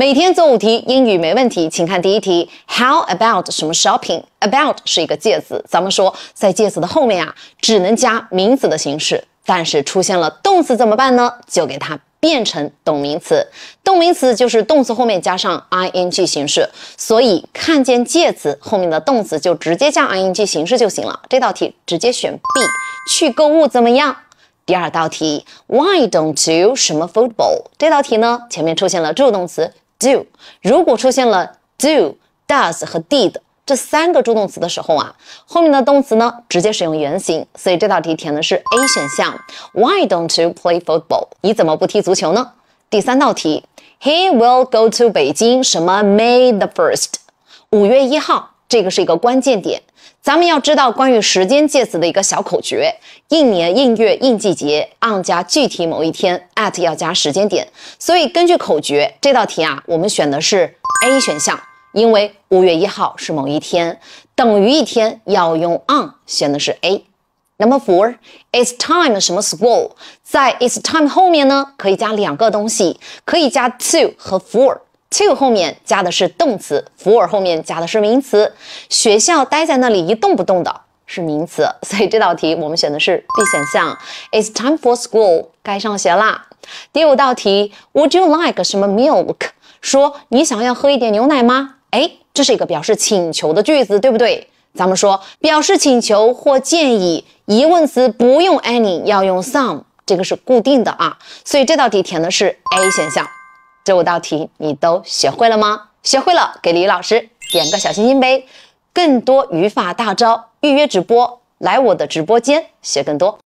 每天做五题，英语没问题。请看第一题，How about 什么 shopping？about 是一个介词，咱们说在介词的后面啊，只能加名词的形式。但是出现了动词怎么办呢？就给它变成动名词。动名词就是动词后面加上 ing 形式，所以看见介词后面的动词就直接加 ing 形式就行了。这道题直接选 B，去购物怎么样？第二道题，Why don't you 什么 football？这道题呢，前面出现了助动词。do，如果出现了 do、does 和 did 这三个助动词的时候啊，后面的动词呢直接使用原形，所以这道题填的是 A 选项。Why don't you play football？你怎么不踢足球呢？第三道题，He will go to Beijing 什么 May the first？五月一号。这个是一个关键点，咱们要知道关于时间介词的一个小口诀：应年、应月、应季节，on 加具体某一天，at 要加时间点。所以根据口诀，这道题啊，我们选的是 A 选项，因为五月一号是某一天，等于一天要用 on，选的是 A。Number four，It's time 什么 school，在 It's time 后面呢，可以加两个东西，可以加 to 和 for。to 后面加的是动词，for 后面加的是名词。学校待在那里一动不动的是名词，所以这道题我们选的是 B 选项。It's time for school，该上学啦。第五道题，Would you like 什么 milk？说你想要喝一点牛奶吗？哎，这是一个表示请求的句子，对不对？咱们说表示请求或建议疑问词不用 any，要用 some，这个是固定的啊。所以这道题填的是 A 选项。这五道题你都学会了吗？学会了给李老师点个小心心呗！更多语法大招，预约直播，来我的直播间学更多。